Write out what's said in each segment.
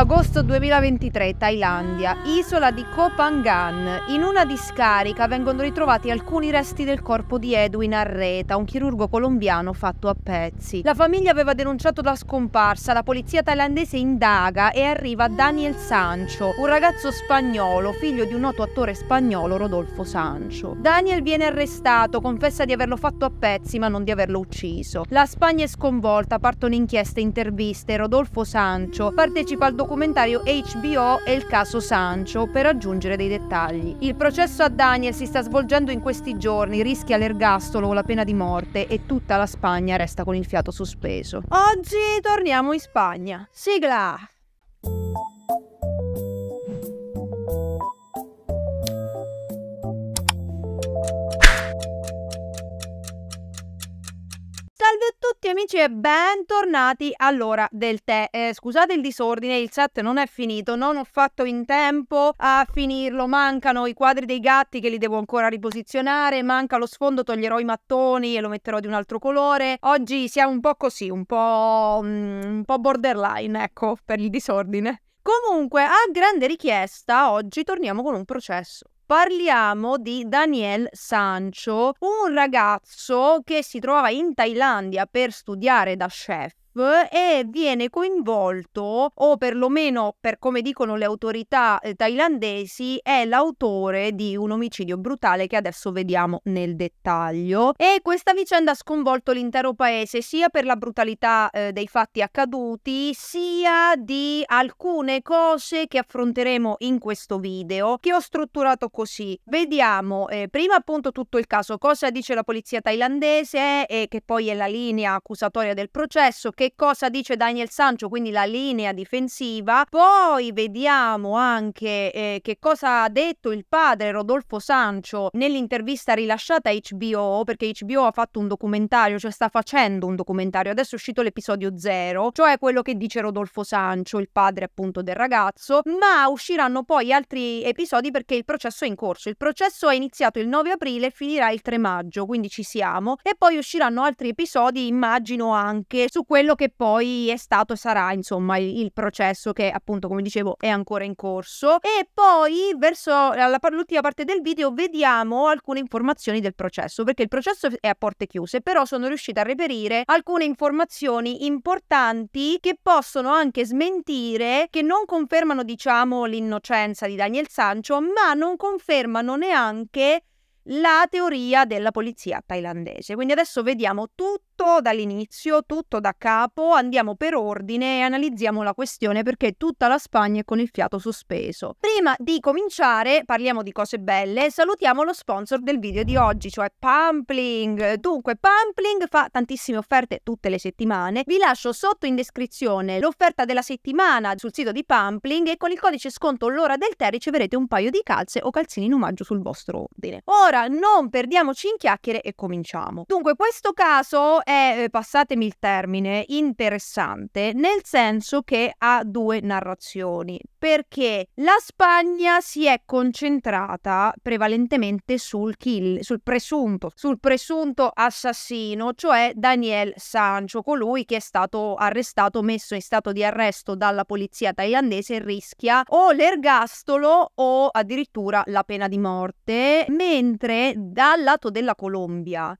Agosto 2023, Thailandia, isola di Koh Phangan. In una discarica vengono ritrovati alcuni resti del corpo di Edwin Arreta, un chirurgo colombiano fatto a pezzi. La famiglia aveva denunciato la scomparsa, la polizia thailandese indaga e arriva Daniel Sancho, un ragazzo spagnolo, figlio di un noto attore spagnolo Rodolfo Sancho. Daniel viene arrestato, confessa di averlo fatto a pezzi ma non di averlo ucciso. La Spagna è sconvolta, partono inchieste, e interviste, Rodolfo Sancho partecipa al documento documentario HBO e il caso Sancho per aggiungere dei dettagli. Il processo a Daniel si sta svolgendo in questi giorni, rischia l'ergastolo o la pena di morte e tutta la Spagna resta con il fiato sospeso. Oggi torniamo in Spagna. Sigla! amici e bentornati all'ora del tè. Eh, scusate il disordine, il set non è finito, non ho fatto in tempo a finirlo, mancano i quadri dei gatti che li devo ancora riposizionare, manca lo sfondo, toglierò i mattoni e lo metterò di un altro colore. Oggi siamo un po' così, un po', mm, un po borderline, ecco, per il disordine. Comunque, a grande richiesta, oggi torniamo con un processo. Parliamo di Daniel Sancho, un ragazzo che si trovava in Thailandia per studiare da chef e viene coinvolto, o perlomeno per come dicono le autorità eh, thailandesi, è l'autore di un omicidio brutale che adesso vediamo nel dettaglio. E questa vicenda ha sconvolto l'intero paese sia per la brutalità eh, dei fatti accaduti, sia di alcune cose che affronteremo in questo video, che ho strutturato così. Vediamo eh, prima appunto tutto il caso, cosa dice la polizia thailandese eh, e eh, che poi è la linea accusatoria del processo, che cosa dice Daniel Sancho, quindi la linea difensiva. Poi vediamo anche eh, che cosa ha detto il padre Rodolfo Sancho nell'intervista rilasciata a HBO, perché HBO ha fatto un documentario, cioè sta facendo un documentario, adesso è uscito l'episodio 0, cioè quello che dice Rodolfo Sancio, il padre appunto del ragazzo, ma usciranno poi altri episodi perché il processo è in corso. Il processo è iniziato il 9 aprile e finirà il 3 maggio, quindi ci siamo, e poi usciranno altri episodi, immagino anche su quello quello che poi è stato e sarà insomma il, processo che appunto come dicevo è ancora in corso e poi verso l'ultima parte del video vediamo alcune informazioni del processo perché il processo è a porte chiuse però sono riuscita a reperire alcune informazioni importanti che possono anche smentire che non confermano diciamo l'innocenza di Daniel Sancho ma non confermano neanche la teoria della polizia thailandese. Quindi adesso vediamo tutto dall'inizio, tutto da capo, andiamo per ordine e analizziamo la questione perché tutta la Spagna è con il fiato sospeso. Prima di cominciare, parliamo di cose belle, salutiamo lo sponsor del video di oggi, cioè Pumpling. Dunque, Pumpling fa tantissime offerte tutte le settimane. Vi lascio sotto in descrizione l'offerta della settimana sul sito di Pumpling e con il codice sconto l'ora del tè riceverete un paio di calze o calzini in omaggio sul vostro ordine. Ora Ora non perdiamoci in chiacchiere e cominciamo. Dunque, questo caso è, eh, passatemi il termine, interessante, nel senso che ha due narrazioni perché la Spagna si è concentrata prevalentemente sul kill, sul presunto, sul presunto assassino, cioè Daniel Sancho, colui che è stato arrestato, messo in stato di arresto dalla polizia thailandese rischia o l'ergastolo o addirittura la pena di morte, mentre dal lato della Colombia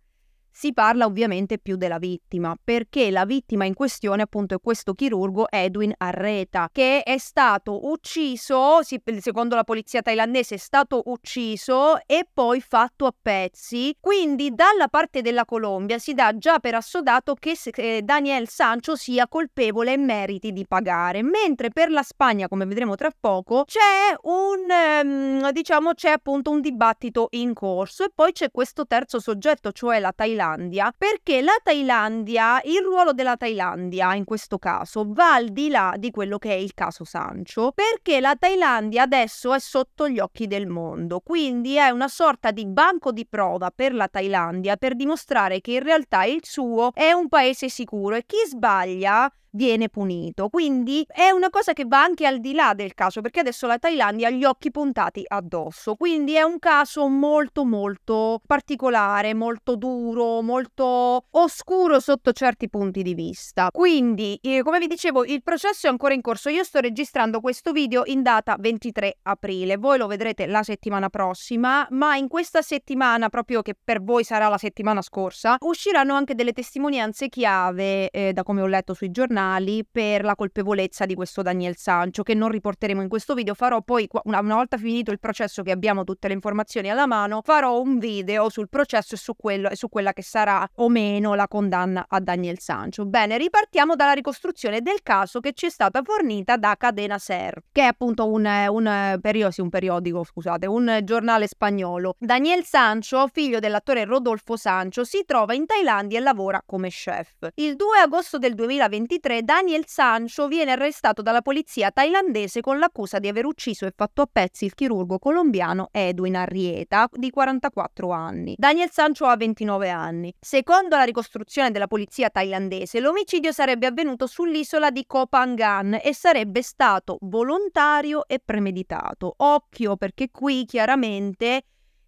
si parla ovviamente più della vittima, perché la vittima in questione appunto è questo chirurgo Edwin Arreta, che è stato ucciso, secondo la polizia thailandese è stato ucciso e poi fatto a pezzi. Quindi dalla parte della Colombia si dà già per assodato che eh, Daniel Sancho sia colpevole e meriti di pagare, mentre per la Spagna, come vedremo tra poco, c'è un ehm, diciamo c'è appunto un dibattito in corso e poi c'è questo terzo soggetto, cioè la Thailandia Thailandia, perché la Thailandia, il ruolo della Thailandia in questo caso va al di là di quello che è il caso Sancho, perché la Thailandia adesso è sotto gli occhi del mondo, quindi è una sorta di banco di prova per la Thailandia per dimostrare che in realtà il suo è un paese sicuro e chi sbaglia viene punito. Quindi è una cosa che va anche al di là del caso, perché adesso la Thailandia ha gli occhi puntati addosso. Quindi è un caso molto molto particolare, molto duro, molto, oscuro sotto certi punti di vista. Quindi, eh, come vi dicevo, il processo è ancora in corso. Io sto registrando questo video in data 23 aprile. Voi lo vedrete la settimana prossima, ma in questa settimana, proprio che per voi sarà la settimana scorsa, usciranno anche delle testimonianze chiave, eh, da come ho letto sui giornali, per la colpevolezza di questo Daniel Sancho, che non riporteremo in questo video. Farò poi, una, una volta finito il processo che abbiamo tutte le informazioni alla mano, farò un video sul processo e su, quello, e su quella che che sarà o meno la condanna a Daniel Sancho. Bene, ripartiamo dalla ricostruzione del caso che ci è stata fornita da Cadena Ser, che è appunto un, un, period- sì, un periodico, scusate, un giornale spagnolo. Daniel Sancho, figlio dell'attore Rodolfo Sancho, si trova in Thailandia e lavora come chef. Il 2 agosto del 2023 Daniel Sancho viene arrestato dalla polizia thailandese con l'accusa di aver ucciso e fatto a pezzi il chirurgo colombiano Edwin Arrieta, di 44 anni. Daniel Sancho ha 29 anni anni. Secondo la ricostruzione della polizia thailandese, l'omicidio sarebbe avvenuto sull'isola di Koh Phangan e sarebbe stato volontario e premeditato. Occhio perché qui chiaramente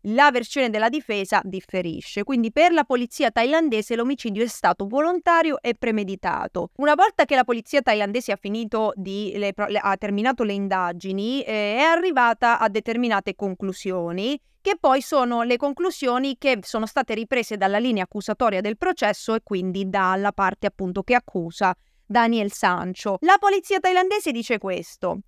la versione della difesa differisce. Quindi per la polizia thailandese l'omicidio è stato volontario e premeditato. Una volta che la polizia thailandese ha, di, le, ha terminato le indagini, eh, è arrivata a determinate conclusioni che poi sono le conclusioni che sono state riprese dalla linea accusatoria del processo e quindi dalla parte appunto che accusa Daniel Sancho. La polizia thailandese dice questo.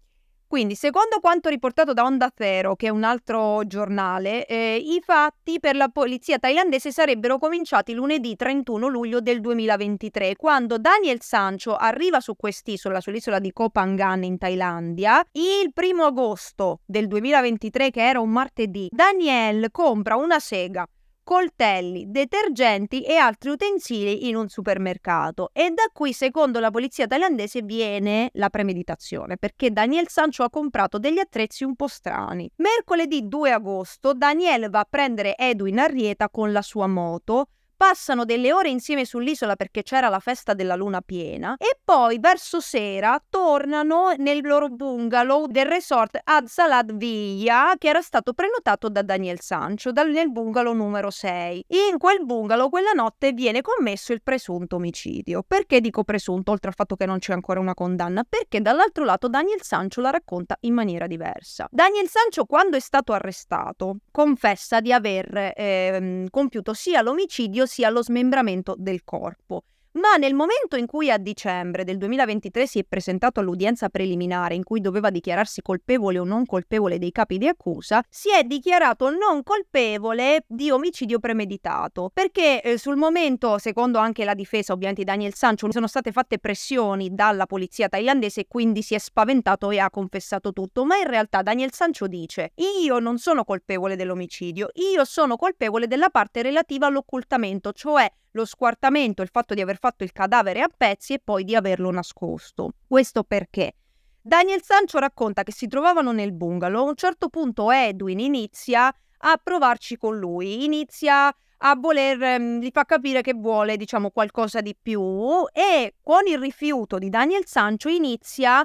Quindi, secondo quanto riportato da Onda Zero, che è un altro giornale, eh, i fatti per la polizia thailandese sarebbero cominciati lunedì 31 luglio del 2023, quando Daniel Sancho arriva su quest'isola, sull'isola di Koh Phangan in Thailandia, il primo agosto del 2023, che era un martedì. Daniel compra una sega coltelli, detergenti e altri utensili in un supermercato. E da qui, secondo la polizia thailandese, viene la premeditazione, perché Daniel Sancho ha comprato degli attrezzi un po' strani. Mercoledì 2 agosto, Daniel va a prendere Edwin a con la sua moto passano delle ore insieme sull'isola perché c'era la festa della luna piena e poi verso sera tornano nel loro bungalow del resort ad Salad Villa che era stato prenotato da Daniel Sancho dal, nel bungalow numero 6. In quel bungalow quella notte viene commesso il presunto omicidio. Perché dico presunto oltre al fatto che non c'è ancora una condanna? Perché dall'altro lato Daniel Sancho la racconta in maniera diversa. Daniel Sancho quando è stato arrestato confessa di aver eh, compiuto sia l'omicidio ossia lo smembramento del corpo ma nel momento in cui a dicembre del 2023 si è presentato all'udienza preliminare in cui doveva dichiararsi colpevole o non colpevole dei capi di accusa, si è dichiarato non colpevole di omicidio premeditato, perché eh, sul momento, secondo anche la difesa ovviamente Daniel Sancho, sono state fatte pressioni dalla polizia thailandese e quindi si è spaventato e ha confessato tutto, ma in realtà Daniel Sancho dice io non sono colpevole dell'omicidio, io sono colpevole della parte relativa all'occultamento, cioè lo squartamento, il fatto di aver fatto il cadavere a pezzi e poi di averlo nascosto. Questo perché? Daniel Sancho racconta che si trovavano nel bungalow, a un certo punto Edwin inizia a provarci con lui, inizia a voler, ehm, gli fa capire che vuole, diciamo, qualcosa di più e con il rifiuto di Daniel Sancho inizia a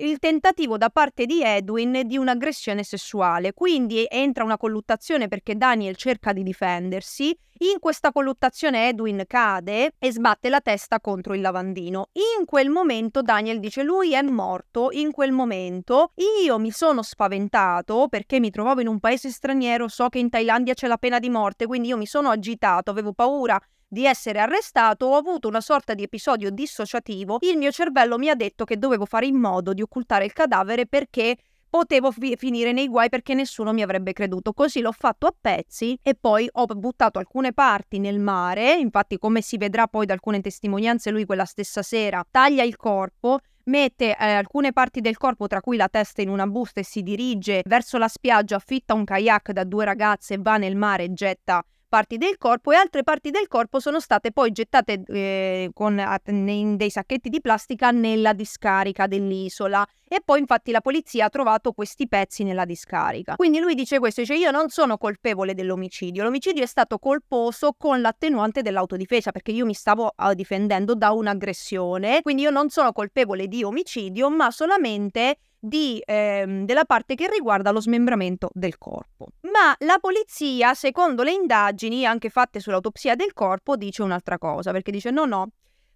il tentativo da parte di Edwin di un'aggressione sessuale. Quindi entra una colluttazione perché Daniel cerca di difendersi. In questa colluttazione Edwin cade e sbatte la testa contro il lavandino. In quel momento Daniel dice lui è morto, in quel momento io mi sono spaventato perché mi trovavo in un paese straniero, so che in Thailandia c'è la pena di morte, quindi io mi sono agitato, avevo paura di essere arrestato, ho avuto una sorta di episodio dissociativo. Il mio cervello mi ha detto che dovevo fare in modo di occultare il cadavere perché potevo fi- finire nei guai perché nessuno mi avrebbe creduto. Così l'ho fatto a pezzi e poi ho buttato alcune parti nel mare. Infatti, come si vedrà poi da alcune testimonianze, lui quella stessa sera taglia il corpo. Mette eh, alcune parti del corpo, tra cui la testa, in una busta e si dirige verso la spiaggia, affitta un kayak da due ragazze, va nel mare e getta parti del corpo e altre parti del corpo sono state poi gettate eh, con, in dei sacchetti di plastica nella discarica dell'isola e poi infatti la polizia ha trovato questi pezzi nella discarica. Quindi lui dice questo, dice io non sono colpevole dell'omicidio, l'omicidio è stato colposo con l'attenuante dell'autodifesa perché io mi stavo ah, difendendo da un'aggressione, quindi io non sono colpevole di omicidio ma solamente di, ehm, della parte che riguarda lo smembramento del corpo. Ma la polizia, secondo le indagini anche fatte sull'autopsia del corpo, dice un'altra cosa, perché dice no, no,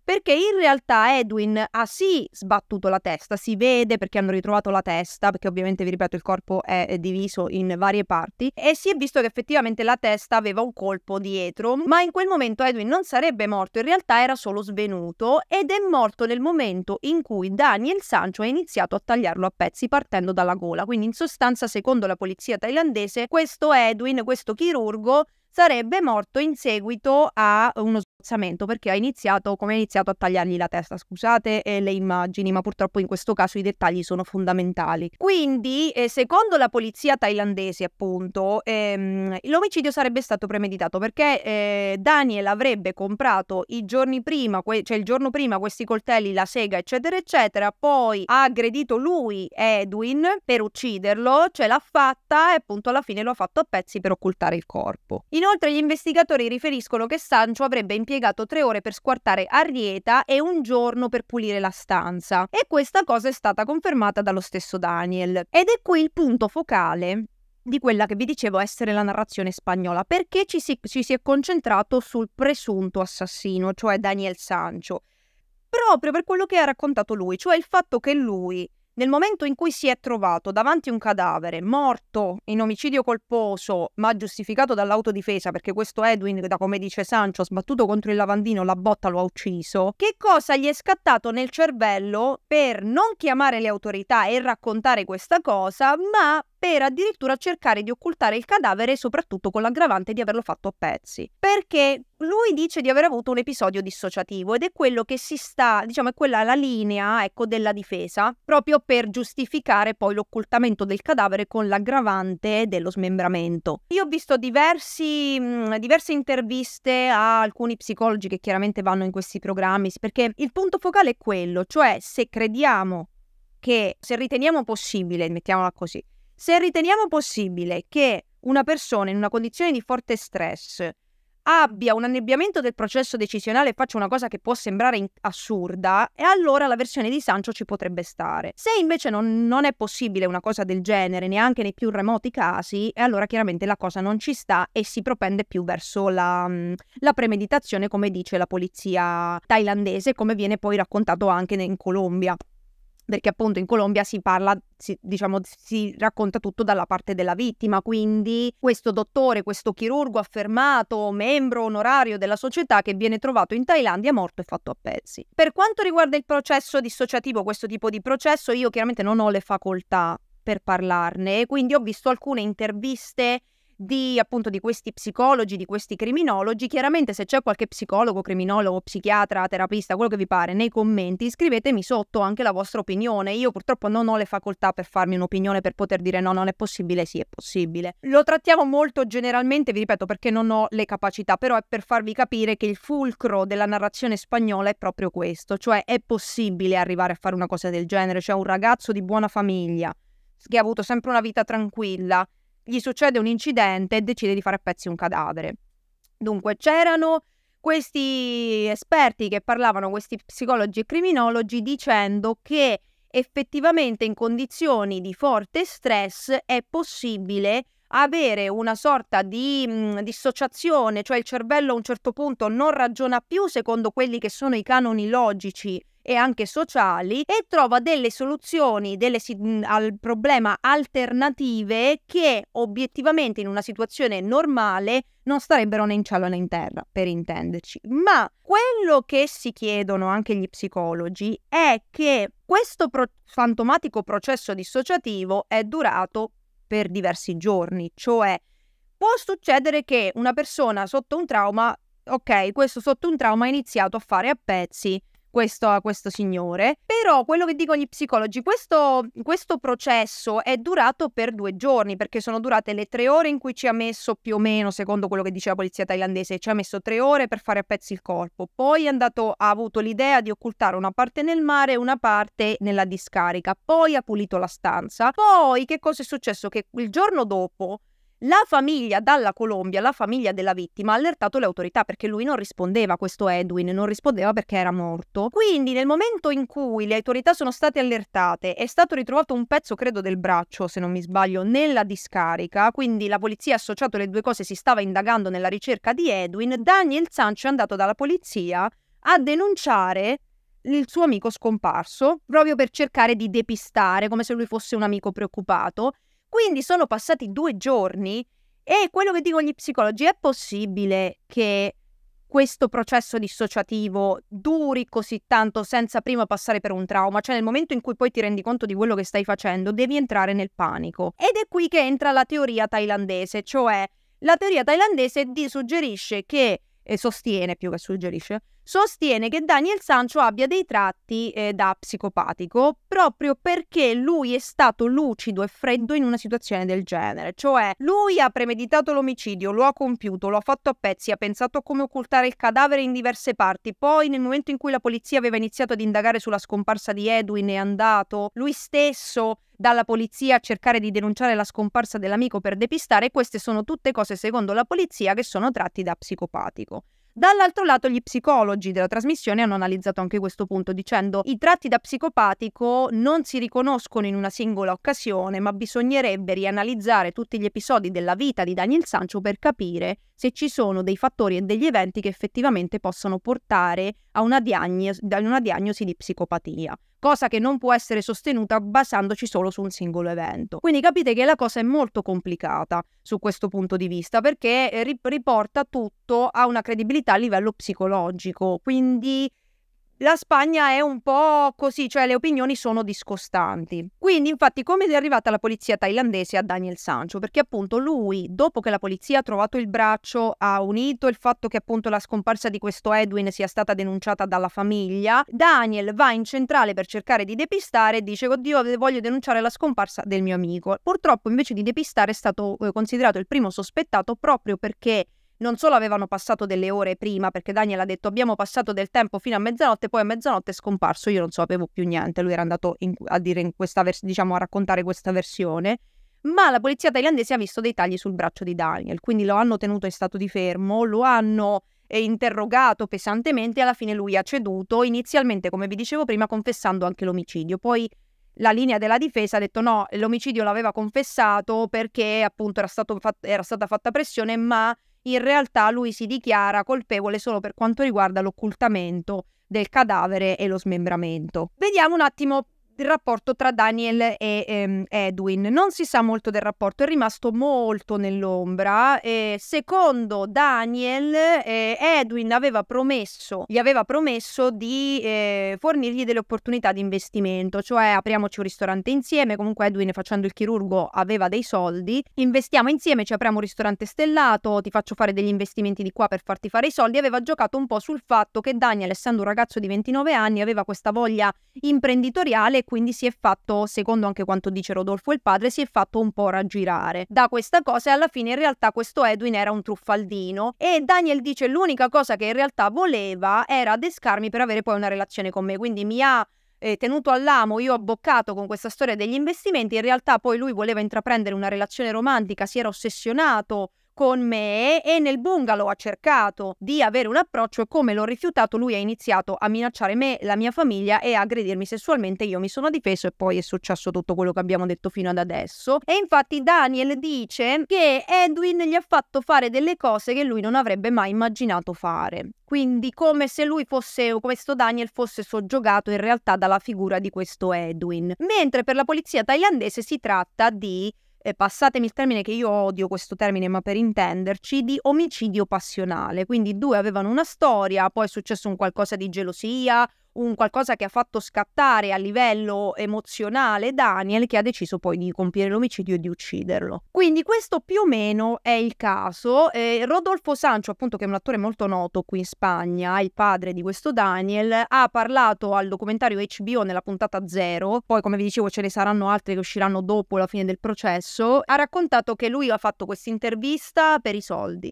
perché in realtà Edwin ha sì sbattuto la testa, si vede perché hanno ritrovato la testa, perché ovviamente vi ripeto il corpo è diviso in varie parti e si è visto che effettivamente la testa aveva un colpo dietro, ma in quel momento Edwin non sarebbe morto, in realtà era solo svenuto ed è morto nel momento in cui Daniel Sancho ha iniziato a tagliarlo a pezzi partendo dalla gola, quindi in sostanza secondo la polizia thailandese questo Edwin, questo chirurgo sarebbe morto in seguito a uno piazzamento perché ha iniziato, come ha iniziato a tagliargli la testa, scusate eh, le immagini, ma purtroppo in questo caso i dettagli sono fondamentali. Quindi, eh, secondo la polizia thailandese, appunto, ehm, l'omicidio sarebbe stato premeditato perché eh, Daniel avrebbe comprato i giorni prima, que- cioè il giorno prima questi coltelli, la sega, eccetera, eccetera, poi ha aggredito lui Edwin per ucciderlo, ce l'ha fatta e appunto alla fine lo ha fatto a pezzi per occultare il corpo. Inoltre gli investigatori riferiscono che Sancho avrebbe impiegato impiegato tre ore per squartare Arieta e un giorno per pulire la stanza. E questa cosa è stata confermata dallo stesso Daniel. Ed è qui il punto focale di quella che vi dicevo essere la narrazione spagnola, perché ci si, ci si è concentrato sul presunto assassino, cioè Daniel Sancho, proprio per quello che ha raccontato lui, cioè il fatto che lui nel momento in cui si è trovato davanti a un cadavere morto in omicidio colposo, ma giustificato dall'autodifesa, perché questo Edwin, da come dice Sancho, sbattuto contro il lavandino, la botta lo ha ucciso, che cosa gli è scattato nel cervello per non chiamare le autorità e raccontare questa cosa, ma per addirittura cercare di occultare il cadavere, soprattutto con l'aggravante di averlo fatto a pezzi. Perché lui dice di aver avuto un episodio dissociativo ed è quello che si sta, diciamo, è quella la linea, ecco, della difesa, proprio per giustificare poi l'occultamento del cadavere con l'aggravante dello smembramento. Io ho visto diversi, mh, diverse interviste a alcuni psicologi che chiaramente vanno in questi programmi, perché il punto focale è quello, cioè se crediamo che, se riteniamo possibile, mettiamola così, se riteniamo possibile che una persona in una condizione di forte stress abbia un annebbiamento del processo decisionale e faccia una cosa che può sembrare in- assurda, e allora la versione di Sancho ci potrebbe stare. Se invece non, non, è possibile una cosa del genere, neanche nei più remoti casi, e allora chiaramente la cosa non ci sta e si propende più verso la, mm, la premeditazione, come dice la polizia thailandese, come viene poi raccontato anche in Colombia perché appunto in Colombia si parla, si, diciamo, si racconta tutto dalla parte della vittima, quindi questo dottore, questo chirurgo affermato, membro onorario della società che viene trovato in Thailandia morto e fatto a pezzi. Per quanto riguarda il processo dissociativo, questo tipo di processo, io chiaramente non ho le facoltà per parlarne, quindi ho visto alcune interviste di appunto di questi psicologi, di questi criminologi. Chiaramente se c'è qualche psicologo, criminologo, psichiatra, terapista, quello che vi pare, nei commenti scrivetemi sotto anche la vostra opinione. Io purtroppo non ho le facoltà per farmi un'opinione, per poter dire no, non è possibile, sì è possibile. Lo trattiamo molto generalmente, vi ripeto, perché non ho le capacità, però è per farvi capire che il fulcro della narrazione spagnola è proprio questo, cioè è possibile arrivare a fare una cosa del genere, cioè un ragazzo di buona famiglia che ha avuto sempre una vita tranquilla, gli succede un incidente e decide di fare a pezzi un cadavere. Dunque c'erano questi esperti che parlavano, questi psicologi e criminologi, dicendo che effettivamente in condizioni di forte stress è possibile avere una sorta di mh, dissociazione, cioè il cervello a un certo punto non ragiona più secondo quelli che sono i canoni logici e anche sociali e trova delle soluzioni delle mhmm, al problema alternative che obiettivamente in una situazione normale non starebbero né in cielo né in terra, per intenderci. Ma quello che si chiedono anche gli psicologi è che questo pro- fantomatico processo dissociativo è durato per diversi giorni, cioè può succedere che una persona sotto un trauma, ok, questo sotto un trauma ha iniziato a fare a pezzi questo, a questo signore. Però quello che dicono gli psicologi, questo, questo processo è durato per due giorni, perché sono durate le tre ore in cui ci ha messo più o meno, secondo quello che dice la polizia thailandese, ci ha messo tre ore per fare a pezzi il corpo. Poi è andato, ha avuto l'idea di occultare una parte nel mare e una parte nella discarica. Poi ha pulito la stanza. Poi che cosa è successo? Che il giorno dopo la famiglia dalla Colombia, la famiglia della vittima, ha allertato le autorità perché lui non rispondeva, questo Edwin, non rispondeva perché era morto. Quindi nel momento in cui le autorità sono state allertate è stato ritrovato un pezzo, credo, del braccio, se non mi sbaglio, nella discarica, quindi la polizia ha associato le due cose, si stava indagando nella ricerca di Edwin, Daniel Sancho è andato dalla polizia a denunciare il suo amico scomparso, proprio per cercare di depistare, come se lui fosse un amico preoccupato, quindi sono passati due giorni e quello che dicono gli psicologi è possibile che questo processo dissociativo duri così tanto senza prima passare per un trauma, cioè nel momento in cui poi ti rendi conto di quello che stai facendo, devi entrare nel panico. Ed è qui che entra la teoria thailandese, cioè la teoria thailandese ti suggerisce che e sostiene più che suggerisce sostiene che Daniel Sancho abbia dei tratti eh, da psicopatico proprio perché lui è stato lucido e freddo in una situazione del genere, cioè lui ha premeditato l'omicidio, lo ha compiuto, lo ha fatto a pezzi, ha pensato a come occultare il cadavere in diverse parti, poi nel momento in cui la polizia aveva iniziato ad indagare sulla scomparsa di Edwin è andato lui stesso dalla polizia a cercare di denunciare la scomparsa dell'amico per depistare, queste sono tutte cose secondo la polizia che sono tratti da psicopatico. Dall'altro lato gli psicologi della trasmissione hanno analizzato anche questo punto dicendo i tratti da psicopatico non si riconoscono in una singola occasione, ma bisognerebbe rianalizzare tutti gli episodi della vita di Daniel Sancho per capire se ci sono dei fattori e degli eventi che effettivamente possono portare a una diagnosi, una diagnosi di psicopatia cosa che non può essere sostenuta basandoci solo su un singolo evento. Quindi capite che la cosa è molto complicata su questo punto di vista perché eh, riporta tutto a una credibilità a livello psicologico, quindi la Spagna è un po' così, cioè le opinioni sono discostanti. Quindi infatti come è arrivata la polizia thailandese a Daniel Sancho? Perché appunto lui, dopo che la polizia ha trovato il braccio, ha unito il fatto che appunto la scomparsa di questo Edwin sia stata denunciata dalla famiglia, Daniel va in centrale per cercare di depistare e dice oddio voglio denunciare la scomparsa del mio amico. Purtroppo invece di depistare è stato eh, considerato il primo sospettato proprio perché non solo avevano passato delle ore prima, perché Daniel ha detto abbiamo passato del tempo fino a mezzanotte, poi a mezzanotte è scomparso, io non sapevo più niente, lui era andato in, a, vers- diciamo, a raccontare questa versione, ma la polizia thailandese ha visto dei tagli sul braccio di Daniel, quindi lo hanno tenuto in stato di fermo, lo hanno eh, interrogato pesantemente e alla fine lui ha ceduto, inizialmente come vi dicevo prima confessando anche l'omicidio, poi la linea della difesa ha detto no, l'omicidio l'aveva confessato perché appunto era, stato, era stata fatta pressione, ma in realtà lui si dichiara colpevole solo per quanto riguarda l'occultamento del cadavere e lo smembramento. Vediamo un attimo il rapporto tra Daniel e ehm, Edwin. Non si sa molto del rapporto, è rimasto molto nell'ombra. Eh, secondo Daniel, eh, Edwin aveva promesso, gli aveva promesso di eh, fornirgli delle opportunità di investimento, cioè apriamoci un ristorante insieme, comunque Edwin facendo il chirurgo aveva dei soldi, investiamo insieme, ci apriamo un ristorante stellato, ti faccio fare degli investimenti di qua per farti fare i soldi. Aveva giocato un po' sul fatto che Daniel, essendo un ragazzo di 29 anni, aveva questa voglia imprenditoriale quindi si è fatto, secondo anche quanto dice Rodolfo il padre, si è fatto un po' raggirare da questa cosa e alla fine in realtà questo Edwin era un truffaldino e Daniel dice l'unica cosa che in realtà voleva era adescarmi per avere poi una relazione con me, quindi mi ha eh, tenuto all'amo, io ho boccato con questa storia degli investimenti, in realtà poi lui voleva intraprendere una relazione romantica, si era ossessionato con me e nel bungalow ha cercato di avere un approccio e come l'ho rifiutato lui ha iniziato a minacciare me, la mia famiglia e a aggredirmi sessualmente. Io mi sono difeso e poi è successo tutto quello che abbiamo detto fino ad adesso. E infatti Daniel dice che Edwin gli ha fatto fare delle cose che lui non avrebbe mai immaginato fare. Quindi come se lui fosse, questo Daniel fosse soggiogato in realtà dalla figura di questo Edwin. Mentre per la polizia thailandese si tratta di eh, passatemi il termine che io odio questo termine, ma per intenderci, di omicidio passionale. Quindi i due avevano una storia, poi è successo un qualcosa di gelosia, un qualcosa che ha fatto scattare a livello emozionale Daniel che ha deciso poi di compiere l'omicidio e di ucciderlo. Quindi questo più o meno è il caso. Eh, Rodolfo Sancho, appunto che è un attore molto noto qui in Spagna, il padre di questo Daniel, ha parlato al documentario HBO nella puntata 0, poi come vi dicevo ce ne saranno altre che usciranno dopo la fine del processo, ha raccontato che lui ha fatto questa intervista per i soldi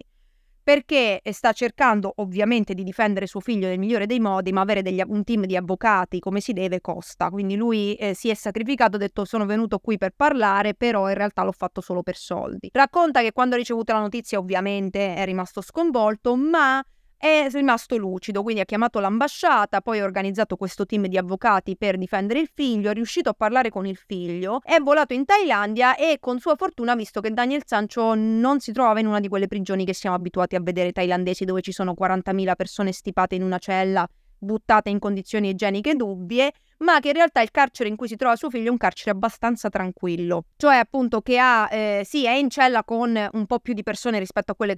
perché eh, sta cercando ovviamente di difendere suo figlio nel migliore dei modi, ma avere degli, un team di avvocati come si deve costa. Quindi lui eh, si è sacrificato, ha detto sono venuto qui per parlare, però in realtà l'ho fatto solo per soldi. Racconta che quando ha ricevuto la notizia ovviamente è rimasto sconvolto, ma è rimasto lucido, quindi ha chiamato l'ambasciata, poi ha organizzato questo team di avvocati per difendere il figlio, è riuscito a parlare con il figlio, è volato in Thailandia e con sua fortuna visto che Daniel Sancho non si trovava in una di quelle prigioni che siamo abituati a vedere thailandesi dove ci sono 40.000 persone stipate in una cella, buttate in condizioni igieniche dubbie, ma che in realtà il carcere in cui si trova suo figlio è un carcere abbastanza tranquillo, cioè appunto che ha, eh, sì, è in cella con un po' più di persone rispetto a quelle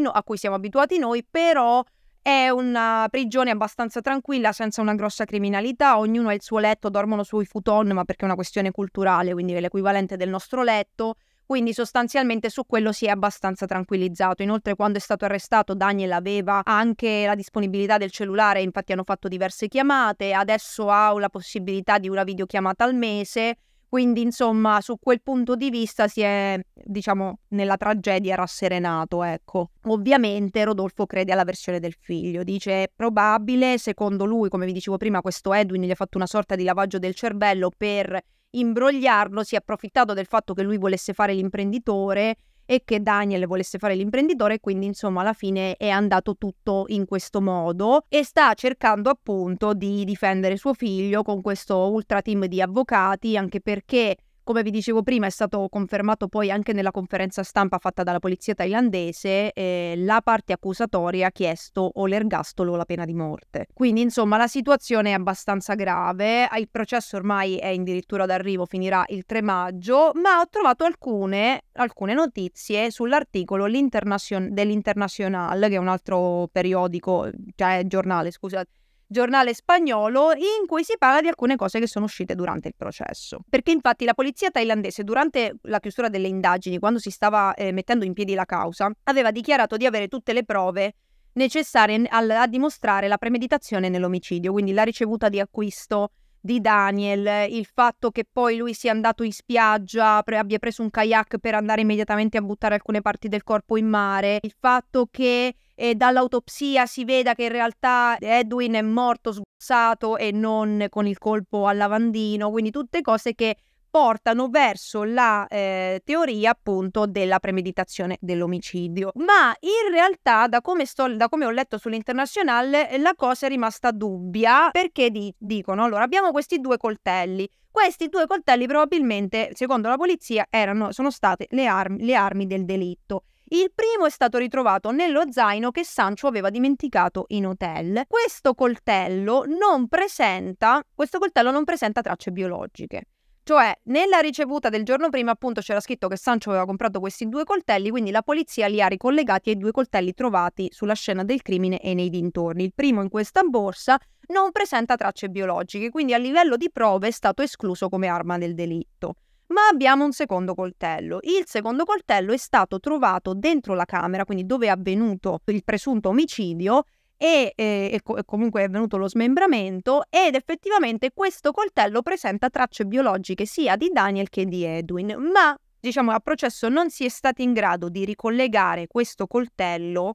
no- a cui siamo abituati noi, però è una prigione abbastanza tranquilla, senza una grossa criminalità, ognuno ha il suo letto, dormono sui futon, ma perché è una questione culturale, quindi è l'equivalente del nostro letto quindi sostanzialmente su quello si è abbastanza tranquillizzato. Inoltre quando è stato arrestato Daniel aveva anche la disponibilità del cellulare, infatti hanno fatto diverse chiamate, adesso ha la possibilità di una videochiamata al mese, quindi insomma su quel punto di vista si è, diciamo, nella tragedia rasserenato, ecco. Ovviamente Rodolfo crede alla versione del figlio, dice è probabile, secondo lui, come vi dicevo prima, questo Edwin gli ha fatto una sorta di lavaggio del cervello per imbrogliarlo, si è approfittato del fatto che lui volesse fare l'imprenditore e che Daniel volesse fare l'imprenditore, quindi insomma alla fine è andato tutto in questo modo e sta cercando appunto di difendere suo figlio con questo ultra team di avvocati, anche perché come vi dicevo prima, è stato confermato poi anche nella conferenza stampa fatta dalla polizia thailandese, eh, la parte accusatoria ha chiesto o l'ergastolo o la pena di morte. Quindi, insomma, la situazione è abbastanza grave. Il processo ormai è addirittura d'arrivo, finirà il 3 maggio, ma ho trovato alcune, alcune notizie sull'articolo dell'International, che è un altro periodico, cioè giornale, scusate giornale spagnolo in cui si parla di alcune cose che sono uscite durante il processo. Perché infatti la polizia thailandese durante la chiusura delle indagini, quando si stava eh, mettendo in piedi la causa, aveva dichiarato di avere tutte le prove necessarie a, a dimostrare la premeditazione nell'omicidio, quindi la ricevuta di acquisto di Daniel, il fatto che poi lui sia andato in spiaggia, pre- abbia preso un kayak per andare immediatamente a buttare alcune parti del corpo in mare, il fatto che e dall'autopsia si veda che in realtà Edwin è morto sgussato e non con il colpo al lavandino, quindi tutte cose che portano verso la eh, teoria appunto della premeditazione dell'omicidio. Ma in realtà, da come, sto, da come ho letto sull'internazionale, la cosa è rimasta dubbia perché di, dicono: allora abbiamo questi due coltelli. Questi due coltelli probabilmente, secondo la polizia, erano, sono state le armi, le armi del delitto. Il primo è stato ritrovato nello zaino che Sancho aveva dimenticato in hotel. Questo coltello non presenta, questo coltello non presenta tracce biologiche. Cioè, nella ricevuta del giorno prima, appunto, c'era scritto che Sancho aveva comprato questi due coltelli, quindi la polizia li ha ricollegati ai due coltelli trovati sulla scena del crimine e nei dintorni. Il primo in questa borsa non presenta tracce biologiche, quindi a livello di prove è stato escluso come arma del delitto ma abbiamo un secondo coltello. Il secondo coltello è stato trovato dentro la camera, quindi dove è avvenuto il presunto omicidio e, eh, e, e comunque è avvenuto lo smembramento ed effettivamente questo coltello presenta tracce biologiche sia di Daniel che di Edwin, ma diciamo a processo non si è stati in grado di ricollegare questo coltello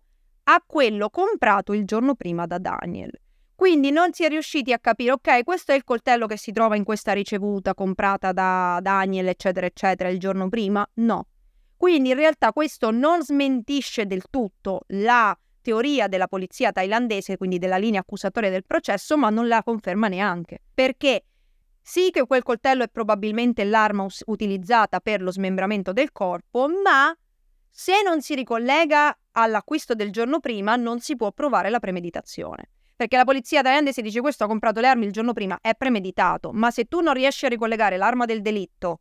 a quello comprato il giorno prima da Daniel. Quindi non si è riusciti a capire, ok, questo è il coltello che si trova in questa ricevuta comprata da, Daniel, eccetera, eccetera, il giorno prima? No. Quindi in realtà questo non smentisce del tutto la teoria della polizia thailandese, quindi della linea accusatoria del processo, ma non la conferma neanche. Perché sì che quel coltello è probabilmente l'arma us- utilizzata per lo smembramento del corpo, ma se non si ricollega all'acquisto del giorno prima non si può provare la premeditazione. Perché la polizia tende se dice questo ha comprato le armi il giorno prima è premeditato, ma se tu non riesci a ricollegare l'arma del delitto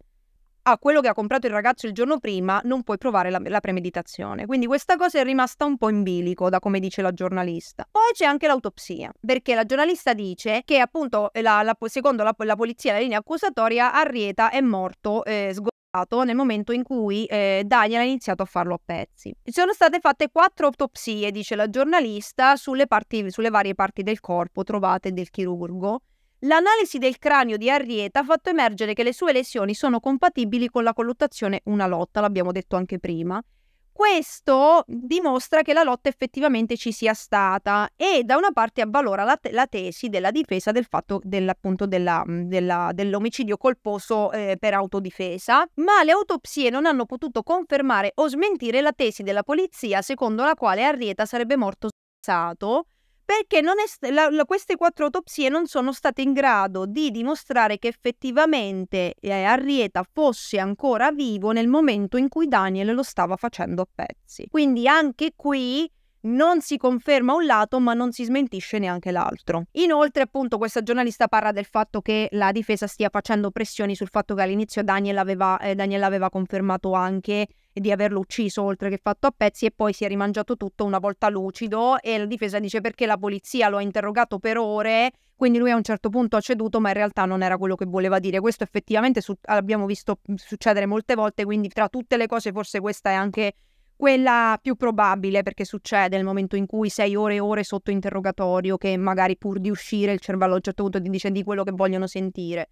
a quello che ha comprato il ragazzo il giorno prima, non puoi provare la, la premeditazione. Quindi questa cosa è rimasta un po' in bilico, da come dice la giornalista. Poi c'è anche l'autopsia, perché la giornalista dice che appunto, la, la, secondo la, polizia, la linea accusatoria, Arrieta è morto eh, sgorbato stato nel momento in cui eh, Daniel ha iniziato a farlo a pezzi. Sono state fatte quattro autopsie, dice la giornalista, sulle, parti, sulle varie parti del corpo trovate del chirurgo. L'analisi del cranio di Arrieta ha fatto emergere che le sue lesioni sono compatibili con la colluttazione una lotta, l'abbiamo detto anche prima, questo dimostra che la lotta effettivamente ci sia stata e da una parte avvalora la, te- la tesi della difesa del fatto della, della, dell'omicidio colposo eh, per autodifesa, ma le autopsie non hanno potuto confermare o smentire la tesi della polizia secondo la quale Arrieta sarebbe morto sassato perché st- la, la, queste quattro autopsie non sono state in grado di dimostrare che effettivamente eh, Arrieta fosse ancora vivo nel momento in cui Daniel lo stava facendo a pezzi. Quindi anche qui non si conferma un lato ma non si smentisce neanche l'altro. Inoltre appunto questa giornalista parla del fatto che la difesa stia facendo pressioni sul fatto che all'inizio Daniel aveva, eh, Daniel aveva confermato anche di averlo ucciso oltre che fatto a pezzi e poi si è rimangiato tutto una volta lucido e la difesa dice perché la polizia lo ha interrogato per ore quindi lui a un certo punto ha ceduto ma in realtà non era quello che voleva dire questo effettivamente su- abbiamo visto succedere molte volte quindi tra tutte le cose forse questa è anche quella più probabile perché succede nel momento in cui sei ore e ore sotto interrogatorio che magari pur di uscire il cervello a un certo ti dice di quello che vogliono sentire.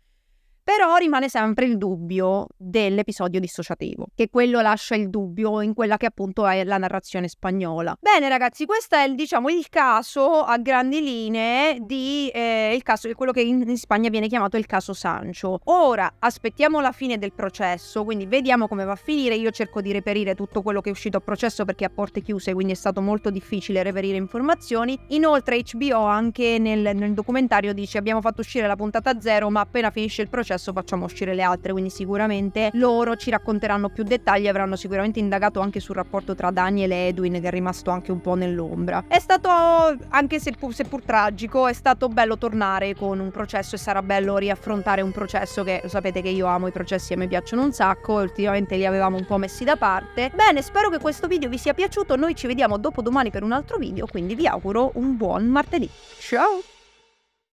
Però rimane sempre il dubbio dell'episodio dissociativo, che quello lascia il dubbio in quella che appunto è la narrazione spagnola. Bene ragazzi, questo è il, diciamo, il caso a grandi linee di eh, caso, quello che in, in Spagna viene chiamato il caso Sancho. Ora aspettiamo la fine del processo, quindi vediamo come va a finire. Io cerco di reperire tutto quello che è uscito a processo perché a porte chiuse, quindi è stato molto difficile reperire informazioni. Inoltre HBO anche nel, nel documentario dice abbiamo fatto uscire la puntata zero, ma appena finisce il processo successo facciamo uscire le altre, quindi sicuramente loro ci racconteranno più dettagli, avranno sicuramente indagato anche sul rapporto tra Daniel e Edwin che è rimasto anche un po' nell'ombra. È stato, anche seppur, seppur tragico, è stato bello tornare con un processo e sarà bello riaffrontare un processo che lo sapete che io amo i processi e mi piacciono un sacco, ultimamente li avevamo un po' messi da parte. Bene, spero che questo video vi sia piaciuto, noi ci vediamo dopo domani per un altro video, quindi vi auguro un buon martedì. Ciao!